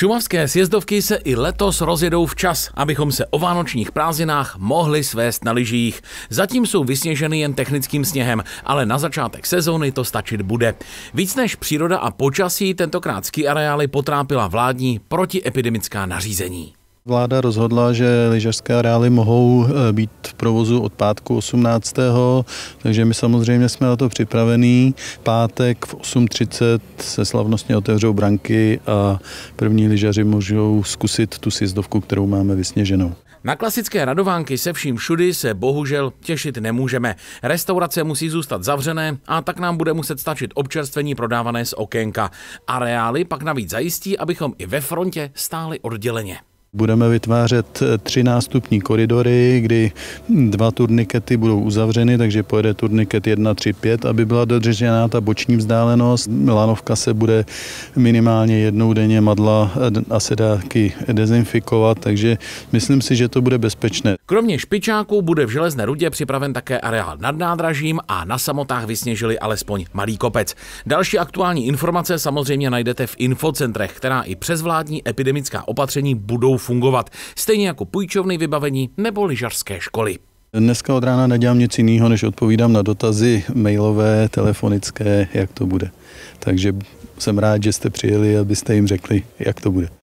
Šumavské sjezdovky se i letos rozjedou včas, abychom se o vánočních prázdninách mohli svést na lyžích. Zatím jsou vysněženy jen technickým sněhem, ale na začátek sezóny to stačit bude. Víc než příroda a počasí tentokrát ski areály potrápila vládní protiepidemická nařízení. Vláda rozhodla, že lyžařské areály mohou eh, být v provozu od pátku 18. Takže my samozřejmě jsme na to připravení. Pátek v 8.30 se slavnostně otevřou branky a první lyžaři můžou zkusit tu sjezdovku, kterou máme vysněženou. Na klasické radovánky se vším všudy se bohužel těšit nemůžeme. Restaurace musí zůstat zavřené a tak nám bude muset stačit občerstvení prodávané z okénka. Areály pak navíc zajistí, abychom i ve frontě stáli odděleně. Budeme vytvářet eh, tři nástupní koridory, kdy dva turnikety budou uzavřeny, takže pojede turniket 1, 3, 5, aby byla dodržená ta boční vzdálenost. Lanovka se bude minimálně jednou denně madla eh, a sedáky dezinfikovat, takže myslím si, že to bude bezpečné. Kromě špičáků bude v Železné rudě připraven také areál nad nádražím a na samotách vysněžili alespoň malý kopec. Další aktuální informace samozřejmě najdete v infocentrech, která i přes vládní epidemická opatření budou fungovat, stejně jako půjčovny vybavení nebo lyžařské školy. Dneska od rána nedělám nic jiného, než odpovídám na dotazy mailové, telefonické, jak to bude. Takže jsem rád, že jste přijeli, abyste jim řekli, jak to bude.